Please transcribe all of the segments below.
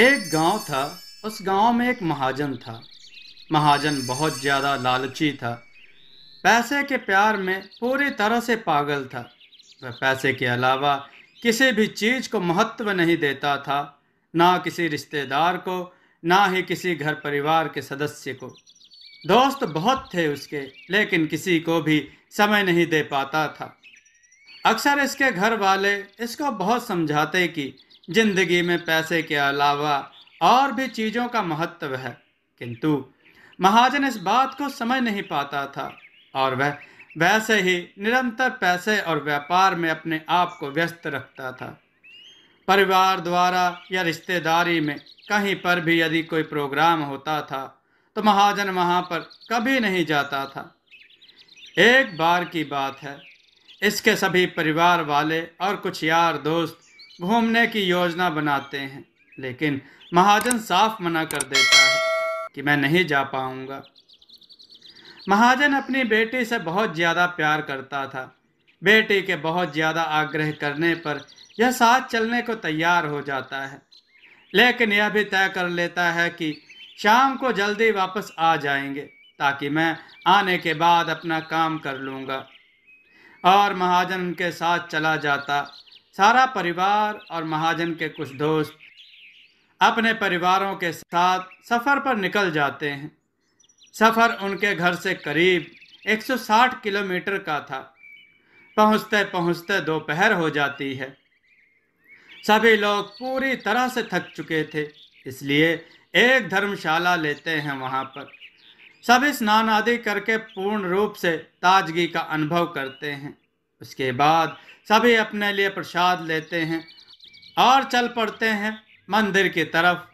एक गांव था उस गांव में एक महाजन था महाजन बहुत ज़्यादा लालची था पैसे के प्यार में पूरी तरह से पागल था वह पैसे के अलावा किसी भी चीज़ को महत्व नहीं देता था ना किसी रिश्तेदार को ना ही किसी घर परिवार के सदस्य को दोस्त बहुत थे उसके लेकिन किसी को भी समय नहीं दे पाता था अक्सर इसके घर वाले इसको बहुत समझाते कि जिंदगी में पैसे के अलावा और भी चीज़ों का महत्व है किंतु महाजन इस बात को समझ नहीं पाता था और वह वैसे ही निरंतर पैसे और व्यापार में अपने आप को व्यस्त रखता था परिवार द्वारा या रिश्तेदारी में कहीं पर भी यदि कोई प्रोग्राम होता था तो महाजन वहाँ पर कभी नहीं जाता था एक बार की बात है इसके सभी परिवार वाले और कुछ यार दोस्त घूमने की योजना बनाते हैं लेकिन महाजन साफ मना कर देता है कि मैं नहीं जा पाऊंगा महाजन अपनी बेटी से बहुत ज़्यादा प्यार करता था बेटी के बहुत ज़्यादा आग्रह करने पर यह साथ चलने को तैयार हो जाता है लेकिन यह भी तय कर लेता है कि शाम को जल्दी वापस आ जाएंगे ताकि मैं आने के बाद अपना काम कर लूँगा और महाजन उनके साथ चला जाता सारा परिवार और महाजन के कुछ दोस्त अपने परिवारों के साथ सफ़र पर निकल जाते हैं सफ़र उनके घर से करीब 160 किलोमीटर का था पहुंचते पहुंचते दोपहर हो जाती है सभी लोग पूरी तरह से थक चुके थे इसलिए एक धर्मशाला लेते हैं वहाँ पर सभी स्नान आदि करके पूर्ण रूप से ताजगी का अनुभव करते हैं उसके बाद सभी अपने लिए प्रसाद लेते हैं और चल पड़ते हैं मंदिर की तरफ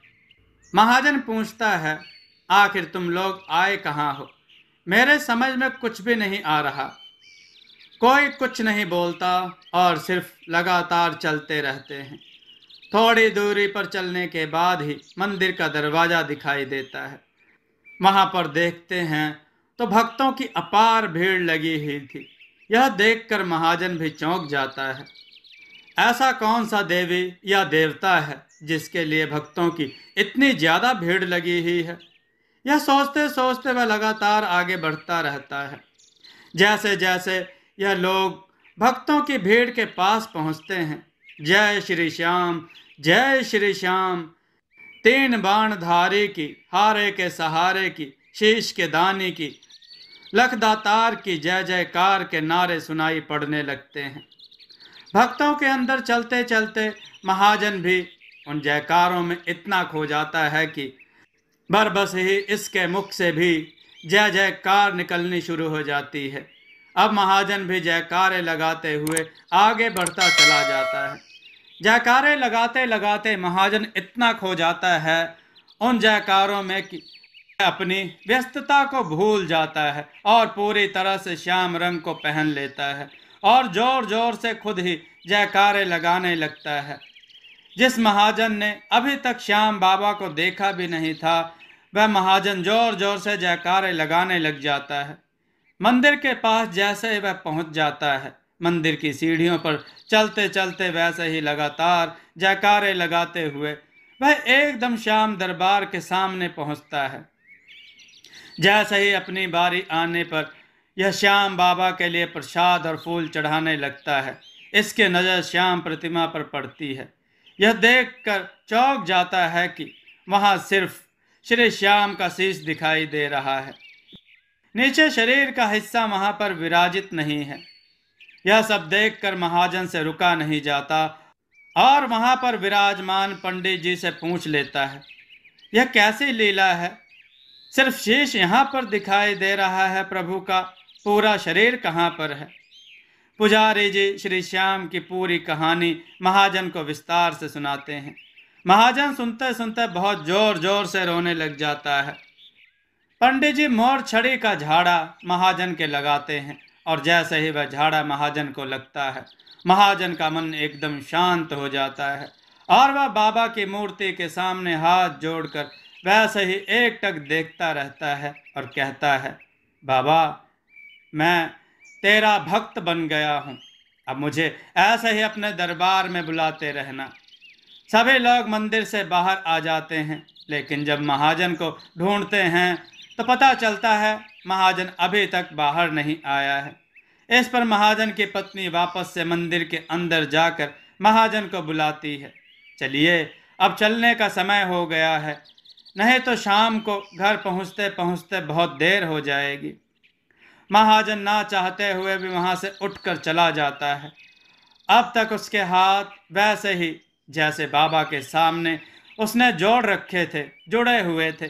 महाजन पूछता है आखिर तुम लोग आए कहाँ हो मेरे समझ में कुछ भी नहीं आ रहा कोई कुछ नहीं बोलता और सिर्फ लगातार चलते रहते हैं थोड़ी दूरी पर चलने के बाद ही मंदिर का दरवाज़ा दिखाई देता है वहाँ पर देखते हैं तो भक्तों की अपार भीड़ लगी हुई थी यह देखकर महाजन भी चौंक जाता है ऐसा कौन सा देवी या देवता है जिसके लिए भक्तों की इतनी ज़्यादा भीड़ लगी हुई है यह सोचते सोचते वह लगातार आगे बढ़ता रहता है जैसे जैसे यह लोग भक्तों की भीड़ के पास पहुंचते हैं जय श्री श्याम जय श्री श्याम तीन बाण धारी की हारे के सहारे की शीश के दानी की लखदातार की जय जयकार के नारे सुनाई पड़ने लगते हैं भक्तों के अंदर चलते चलते महाजन भी उन जयकारों में इतना खो जाता है कि बर बस ही इसके मुख से भी जय जयकार निकलनी शुरू हो जाती है अब महाजन भी जयकारे लगाते हुए आगे बढ़ता चला जाता है जयकारे लगाते लगाते महाजन इतना खो जाता है उन जयकारों में कि अपनी व्यस्तता को भूल जाता है और पूरी तरह से श्याम रंग को पहन लेता है और जोर जोर से खुद ही जयकारे लगाने लगता है जिस महाजन ने अभी तक श्याम बाबा को देखा भी नहीं था वह महाजन जोर जोर से जयकारे लगाने लग जाता है मंदिर के पास जैसे ही वह पहुंच जाता है मंदिर की सीढ़ियों पर चलते चलते वैसे ही लगातार जयकारे लगाते हुए वह एकदम श्याम दरबार के सामने पहुंचता है जैसे सही अपनी बारी आने पर यह श्याम बाबा के लिए प्रसाद और फूल चढ़ाने लगता है इसके नज़र श्याम प्रतिमा पर पड़ती है यह देखकर चौक जाता है कि वहाँ सिर्फ श्री श्याम का शीश दिखाई दे रहा है नीचे शरीर का हिस्सा वहाँ पर विराजित नहीं है यह सब देखकर महाजन से रुका नहीं जाता और वहाँ पर विराजमान पंडित जी से पूछ लेता है यह कैसी लीला है सिर्फ शेष यहाँ पर दिखाई दे रहा है प्रभु का पूरा शरीर कहाँ पर है पुजारी जी श्री श्याम की पूरी कहानी महाजन को विस्तार से सुनाते हैं महाजन सुनते सुनते बहुत जोर जोर से रोने लग जाता है पंडित जी मोर छड़ी का झाड़ा महाजन के लगाते हैं और जैसे ही वह झाड़ा महाजन को लगता है महाजन का मन एकदम शांत हो जाता है और वह बाबा की मूर्ति के सामने हाथ जोड़कर वैसे ही एक टक देखता रहता है और कहता है बाबा मैं तेरा भक्त बन गया हूँ अब मुझे ऐसे ही अपने दरबार में बुलाते रहना सभी लोग मंदिर से बाहर आ जाते हैं लेकिन जब महाजन को ढूंढते हैं तो पता चलता है महाजन अभी तक बाहर नहीं आया है इस पर महाजन की पत्नी वापस से मंदिर के अंदर जाकर महाजन को बुलाती है चलिए अब चलने का समय हो गया है नहीं तो शाम को घर पहुंचते पहुंचते बहुत देर हो जाएगी महाजन ना चाहते हुए भी वहाँ से उठकर चला जाता है अब तक उसके हाथ वैसे ही जैसे बाबा के सामने उसने जोड़ रखे थे जुड़े हुए थे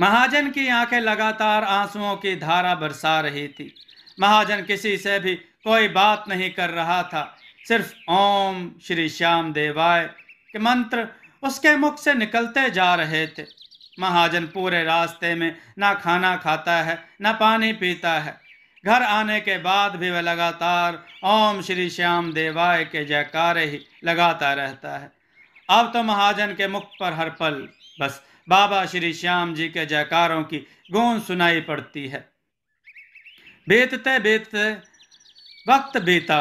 महाजन की आंखें लगातार आंसुओं की धारा बरसा रही थी महाजन किसी से भी कोई बात नहीं कर रहा था सिर्फ ओम श्री श्याम देवाय के मंत्र उसके मुख से निकलते जा रहे थे महाजन पूरे रास्ते में ना खाना खाता है ना पानी पीता है घर आने के बाद भी वह लगातार ओम श्री श्याम देवाय के जयकारे ही लगाता रहता है अब तो महाजन के मुख पर हर पल बस बाबा श्री श्याम जी के जयकारों की गूंज सुनाई पड़ती है बीतते बीतते वक्त बीता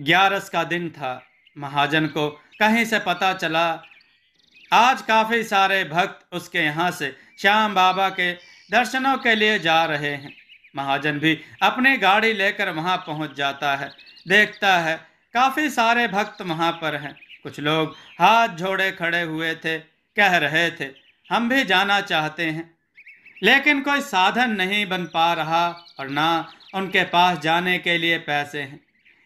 ग्यारस का दिन था महाजन को कहीं से पता चला आज काफ़ी सारे भक्त उसके यहाँ से श्याम बाबा के दर्शनों के लिए जा रहे हैं महाजन भी अपनी गाड़ी लेकर वहाँ पहुँच जाता है देखता है काफ़ी सारे भक्त वहाँ पर हैं कुछ लोग हाथ जोड़े खड़े हुए थे कह रहे थे हम भी जाना चाहते हैं लेकिन कोई साधन नहीं बन पा रहा और ना उनके पास जाने के लिए पैसे हैं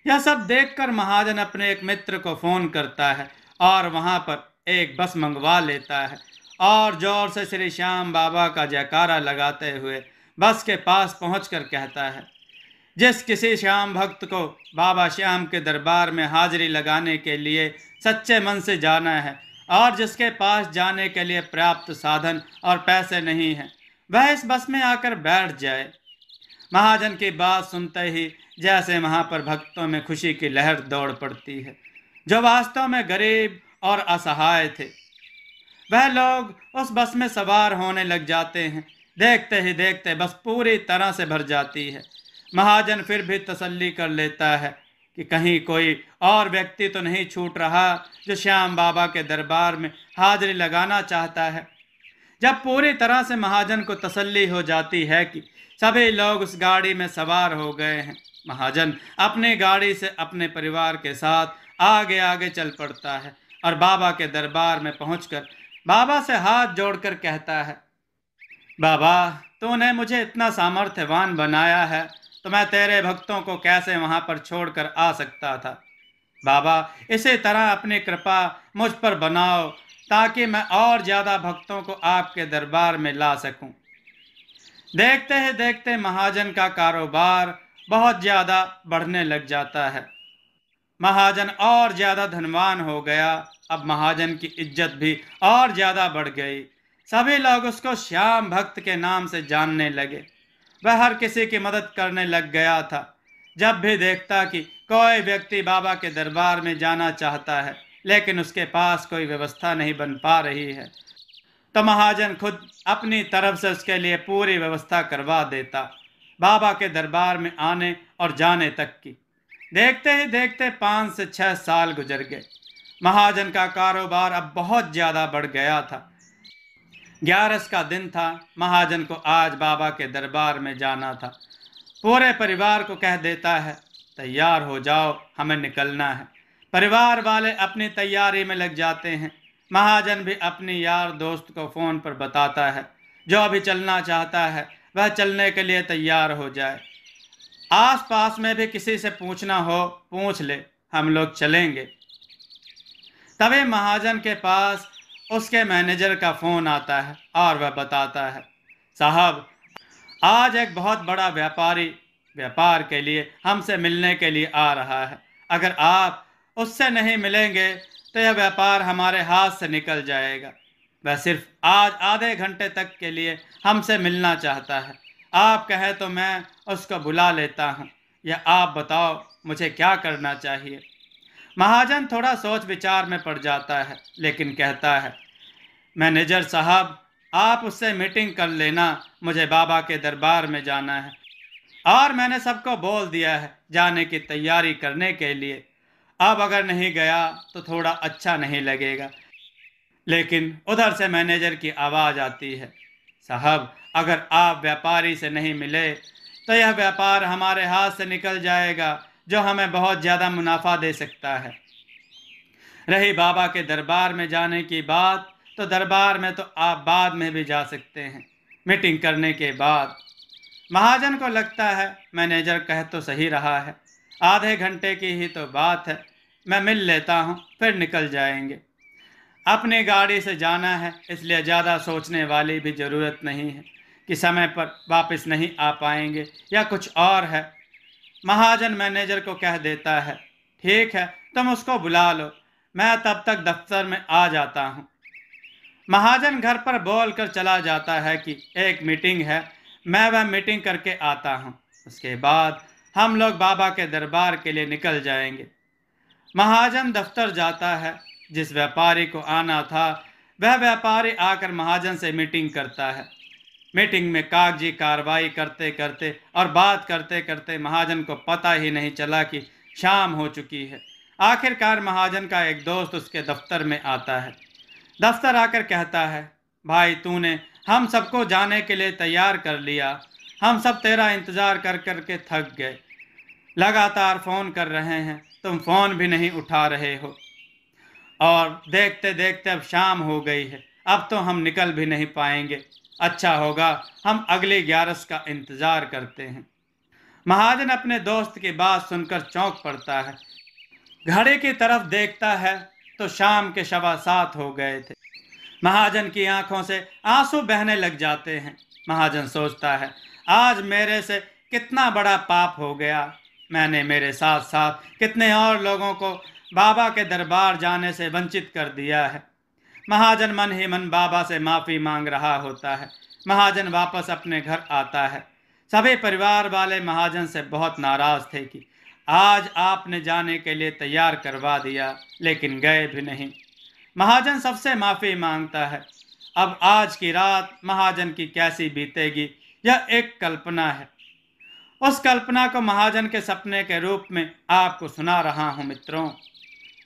यह सब देखकर महाजन अपने एक मित्र को फ़ोन करता है और वहाँ पर एक बस मंगवा लेता है और ज़ोर से श्री श्याम बाबा का जयकारा लगाते हुए बस के पास पहुँच कर कहता है जिस किसी श्याम भक्त को बाबा श्याम के दरबार में हाजिरी लगाने के लिए सच्चे मन से जाना है और जिसके पास जाने के लिए पर्याप्त साधन और पैसे नहीं हैं वह इस बस में आकर बैठ जाए महाजन की बात सुनते ही जैसे वहाँ पर भक्तों में खुशी की लहर दौड़ पड़ती है जो वास्तव में गरीब और असहाय थे वह लोग उस बस में सवार होने लग जाते हैं देखते ही देखते बस पूरी तरह से भर जाती है महाजन फिर भी तसल्ली कर लेता है कि कहीं कोई और व्यक्ति तो नहीं छूट रहा जो श्याम बाबा के दरबार में हाजिरी लगाना चाहता है जब पूरी तरह से महाजन को तसल्ली हो जाती है कि सभी लोग उस गाड़ी में सवार हो गए हैं महाजन अपने गाड़ी से अपने परिवार के साथ आगे आगे चल पड़ता है और बाबा के दरबार में पहुंचकर बाबा से हाथ जोड़कर कहता है बाबा तूने मुझे इतना सामर्थ्यवान बनाया है तो मैं तेरे भक्तों को कैसे वहाँ पर छोड़कर आ सकता था बाबा इसी तरह अपनी कृपा मुझ पर बनाओ ताकि मैं और ज़्यादा भक्तों को आपके दरबार में ला सकूं। देखते ही देखते महाजन का कारोबार बहुत ज़्यादा बढ़ने लग जाता है महाजन और ज़्यादा धनवान हो गया अब महाजन की इज्जत भी और ज़्यादा बढ़ गई सभी लोग उसको श्याम भक्त के नाम से जानने लगे वह हर किसी की मदद करने लग गया था जब भी देखता कि कोई व्यक्ति बाबा के दरबार में जाना चाहता है लेकिन उसके पास कोई व्यवस्था नहीं बन पा रही है तो महाजन खुद अपनी तरफ से उसके लिए पूरी व्यवस्था करवा देता बाबा के दरबार में आने और जाने तक की देखते ही देखते पाँच से छः साल गुजर गए महाजन का कारोबार अब बहुत ज़्यादा बढ़ गया था ग्यारस का दिन था महाजन को आज बाबा के दरबार में जाना था पूरे परिवार को कह देता है तैयार हो जाओ हमें निकलना है परिवार वाले अपनी तैयारी में लग जाते हैं महाजन भी अपनी यार दोस्त को फ़ोन पर बताता है जो अभी चलना चाहता है वह चलने के लिए तैयार हो जाए आस पास में भी किसी से पूछना हो पूछ ले हम लोग चलेंगे तभी महाजन के पास उसके मैनेजर का फ़ोन आता है और वह बताता है साहब आज एक बहुत बड़ा व्यापारी व्यापार के लिए हमसे मिलने के लिए आ रहा है अगर आप उससे नहीं मिलेंगे तो यह व्यापार हमारे हाथ से निकल जाएगा वह सिर्फ आज आधे घंटे तक के लिए हमसे मिलना चाहता है आप कहें तो मैं उसको बुला लेता हूँ या आप बताओ मुझे क्या करना चाहिए महाजन थोड़ा सोच विचार में पड़ जाता है लेकिन कहता है मैनेजर साहब आप उससे मीटिंग कर लेना मुझे बाबा के दरबार में जाना है और मैंने सबको बोल दिया है जाने की तैयारी करने के लिए अब अगर नहीं गया तो थोड़ा अच्छा नहीं लगेगा लेकिन उधर से मैनेजर की आवाज़ आती है साहब अगर आप व्यापारी से नहीं मिले तो यह व्यापार हमारे हाथ से निकल जाएगा जो हमें बहुत ज़्यादा मुनाफा दे सकता है रही बाबा के दरबार में जाने की बात तो दरबार में तो आप बाद में भी जा सकते हैं मीटिंग करने के बाद महाजन को लगता है मैनेजर कह तो सही रहा है आधे घंटे की ही तो बात है मैं मिल लेता हूँ फिर निकल जाएंगे अपने गाड़ी से जाना है इसलिए ज़्यादा सोचने वाली भी ज़रूरत नहीं है कि समय पर वापस नहीं आ पाएंगे या कुछ और है महाजन मैनेजर को कह देता है ठीक है तुम उसको बुला लो मैं तब तक दफ्तर में आ जाता हूँ महाजन घर पर बोल कर चला जाता है कि एक मीटिंग है मैं वह मीटिंग करके आता हूँ उसके बाद हम लोग बाबा के दरबार के लिए निकल जाएंगे महाजन दफ्तर जाता है जिस व्यापारी को आना था वह व्यापारी आकर महाजन से मीटिंग करता है मीटिंग में कागजी कार्रवाई करते करते और बात करते करते महाजन को पता ही नहीं चला कि शाम हो चुकी है आखिरकार महाजन का एक दोस्त उसके दफ्तर में आता है दफ्तर आकर कहता है भाई तूने हम सबको जाने के लिए तैयार कर लिया हम सब तेरा इंतज़ार कर कर के थक गए लगातार फ़ोन कर रहे हैं तुम फ़ोन भी नहीं उठा रहे हो और देखते देखते अब शाम हो गई है अब तो हम निकल भी नहीं पाएंगे अच्छा होगा हम अगले ग्यारस का इंतज़ार करते हैं महाजन अपने दोस्त की बात सुनकर चौंक पड़ता है घड़े की तरफ देखता है तो शाम के शवा साथ हो गए थे महाजन की आंखों से आंसू बहने लग जाते हैं महाजन सोचता है आज मेरे से कितना बड़ा पाप हो गया मैंने मेरे साथ साथ कितने और लोगों को बाबा के दरबार जाने से वंचित कर दिया है महाजन मन ही मन बाबा से माफ़ी मांग रहा होता है महाजन वापस अपने घर आता है सभी परिवार वाले महाजन से बहुत नाराज़ थे कि आज आपने जाने के लिए तैयार करवा दिया लेकिन गए भी नहीं महाजन सबसे माफ़ी मांगता है अब आज की रात महाजन की कैसी बीतेगी यह एक कल्पना है उस कल्पना को महाजन के सपने के रूप में आपको सुना रहा हूँ मित्रों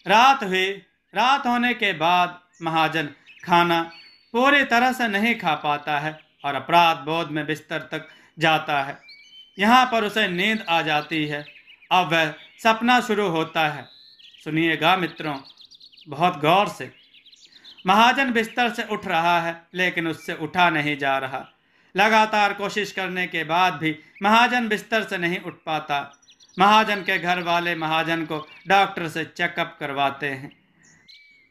रात हुई रात होने के बाद महाजन खाना पूरी तरह से नहीं खा पाता है और अपराध बोध में बिस्तर तक जाता है यहाँ पर उसे नींद आ जाती है अब वह सपना शुरू होता है सुनिएगा मित्रों बहुत गौर से महाजन बिस्तर से उठ रहा है लेकिन उससे उठा नहीं जा रहा लगातार कोशिश करने के बाद भी महाजन बिस्तर से नहीं उठ पाता महाजन के घर वाले महाजन को डॉक्टर से चेकअप करवाते हैं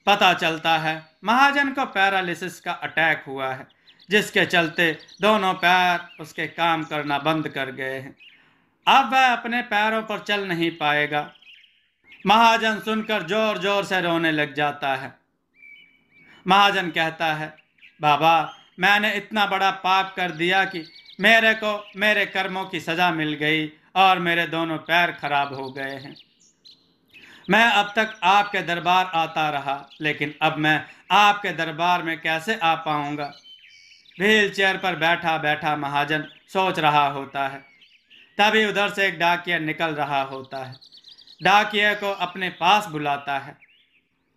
पता चलता है महाजन को पैरालिसिस का अटैक हुआ है जिसके चलते दोनों पैर उसके काम करना बंद कर गए हैं अब वह अपने पैरों पर चल नहीं पाएगा महाजन सुनकर जोर जोर से रोने लग जाता है महाजन कहता है बाबा मैंने इतना बड़ा पाप कर दिया कि मेरे को मेरे कर्मों की सज़ा मिल गई और मेरे दोनों पैर खराब हो गए हैं मैं अब तक आपके दरबार आता रहा लेकिन अब मैं आपके दरबार में कैसे आ पाऊंगा व्हील चेयर पर बैठा बैठा महाजन सोच रहा होता है तभी उधर से एक डाकिया निकल रहा होता है डाकिया को अपने पास बुलाता है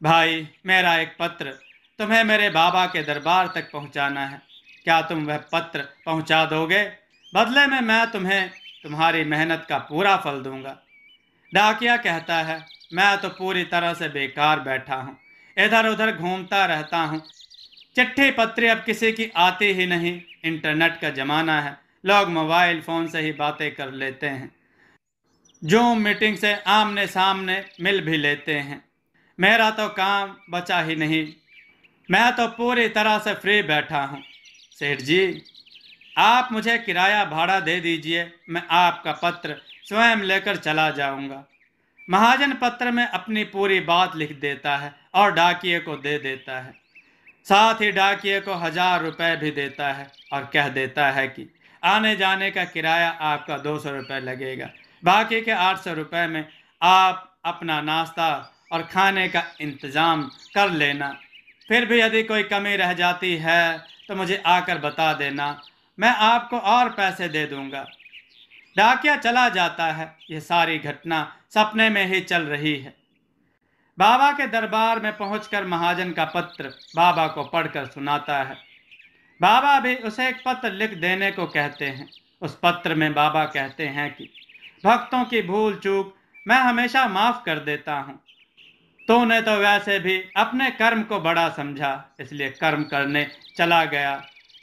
भाई मेरा एक पत्र तुम्हें मेरे बाबा के दरबार तक पहुंचाना है क्या तुम वह पत्र पहुंचा दोगे बदले में मैं तुम्हें तुम्हारी मेहनत का पूरा फल दूंगा डाकिया कहता है मैं तो पूरी तरह से बेकार बैठा हूँ इधर उधर घूमता रहता हूँ चिट्ठी पत्री अब किसी की आती ही नहीं इंटरनेट का ज़माना है लोग मोबाइल फ़ोन से ही बातें कर लेते हैं जूम मीटिंग से आमने सामने मिल भी लेते हैं मेरा तो काम बचा ही नहीं मैं तो पूरी तरह से फ्री बैठा हूँ सेठ जी आप मुझे किराया भाड़ा दे दीजिए मैं आपका पत्र स्वयं लेकर चला जाऊंगा महाजन पत्र में अपनी पूरी बात लिख देता है और डाकिए को दे देता है साथ ही डाकिए को हजार रुपए भी देता है और कह देता है कि आने जाने का किराया आपका दो सौ रुपये लगेगा बाकी के आठ सौ रुपये में आप अपना नाश्ता और खाने का इंतज़ाम कर लेना फिर भी यदि कोई कमी रह जाती है तो मुझे आकर बता देना मैं आपको और पैसे दे दूंगा डाकिया चला जाता है यह सारी घटना सपने में ही चल रही है बाबा के दरबार में पहुंचकर महाजन का पत्र बाबा को पढ़कर सुनाता है बाबा भी उसे एक पत्र लिख देने को कहते हैं उस पत्र में बाबा कहते हैं कि भक्तों की भूल चूक मैं हमेशा माफ़ कर देता हूँ तूने तो वैसे भी अपने कर्म को बड़ा समझा इसलिए कर्म करने चला गया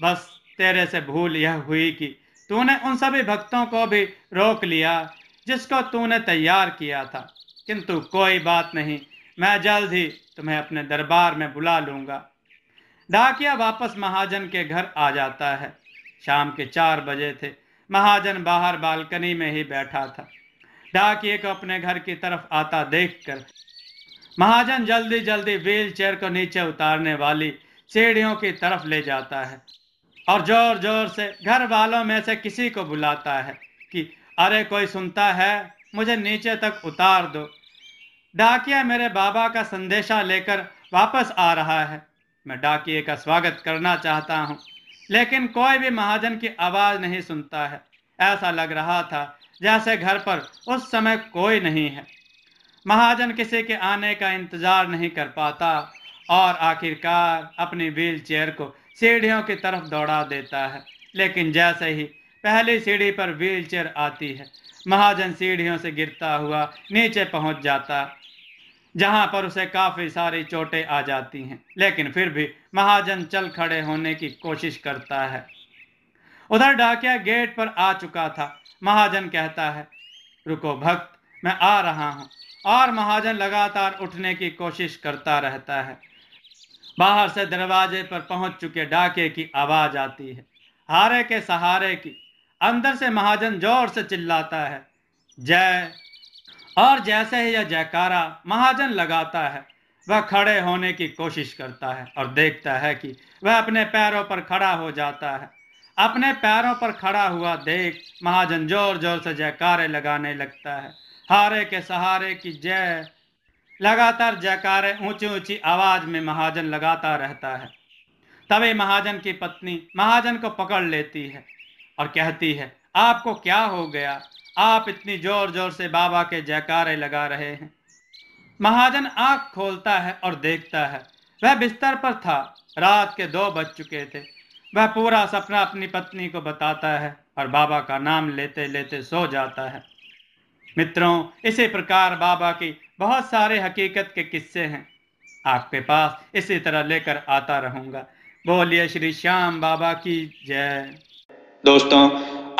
बस तेरे से भूल यह हुई कि तूने उन सभी भक्तों को भी रोक लिया जिसको तूने तैयार किया था किंतु कोई बात नहीं मैं जल्द ही तुम्हें अपने दरबार में बुला लूँगा डाकिया वापस महाजन के घर आ जाता है शाम के चार बजे थे महाजन बाहर बालकनी में ही बैठा था डाकिए को अपने घर की तरफ आता देखकर महाजन जल्दी जल्दी व्हील चेयर को नीचे उतारने वाली सीढ़ियों की तरफ ले जाता है और जोर जोर से घर वालों में से किसी को बुलाता है कि अरे कोई सुनता है मुझे नीचे तक उतार दो डाकिया मेरे बाबा का संदेशा लेकर वापस आ रहा है मैं डाकिए का स्वागत करना चाहता हूँ लेकिन कोई भी महाजन की आवाज़ नहीं सुनता है ऐसा लग रहा था जैसे घर पर उस समय कोई नहीं है महाजन किसी के आने का इंतज़ार नहीं कर पाता और आखिरकार अपनी व्हील चेयर को सीढ़ियों की तरफ दौड़ा देता है लेकिन जैसे ही पहली सीढ़ी पर व्हीलचेयर आती है महाजन सीढ़ियों से गिरता हुआ नीचे पहुंच जाता जहां पर उसे काफ़ी सारी चोटें आ जाती हैं लेकिन फिर भी महाजन चल खड़े होने की कोशिश करता है उधर डाकिया गेट पर आ चुका था महाजन कहता है रुको भक्त मैं आ रहा हूँ और महाजन लगातार उठने की कोशिश करता रहता है बाहर से दरवाजे पर पहुंच चुके डाके की आवाज आती है हारे के सहारे की अंदर से महाजन जोर से चिल्लाता है जय और जैसे ही यह जयकारा महाजन लगाता है वह खड़े होने की कोशिश करता है और देखता है कि वह अपने पैरों पर खड़ा हो जाता है अपने पैरों पर खड़ा हुआ देख महाजन जोर जोर से जयकारे लगाने लगता है हारे के सहारे की जय लगातार जयकारे ऊंची ऊंची आवाज में महाजन लगाता रहता है तभी महाजन की पत्नी महाजन को पकड़ लेती है और कहती है आपको क्या हो गया आप इतनी जोर जोर से बाबा के जयकारे लगा रहे हैं महाजन आंख खोलता है और देखता है वह बिस्तर पर था रात के दो बज चुके थे वह पूरा सपना अपनी पत्नी को बताता है और बाबा का नाम लेते लेते सो जाता है मित्रों इसी प्रकार बाबा की बहुत सारे हकीकत के किस्से हैं आपके पास इसी तरह लेकर आता रहूंगा बोलिए श्री श्याम बाबा की जय दोस्तों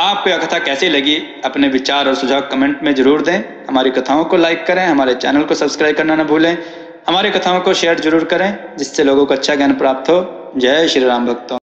आपको यह कथा कैसी लगी अपने विचार और सुझाव कमेंट में जरूर दें हमारी कथाओं को लाइक करें हमारे चैनल को सब्सक्राइब करना ना भूलें हमारी कथाओं को शेयर जरूर करें जिससे लोगों को अच्छा ज्ञान प्राप्त हो जय श्री राम भक्तों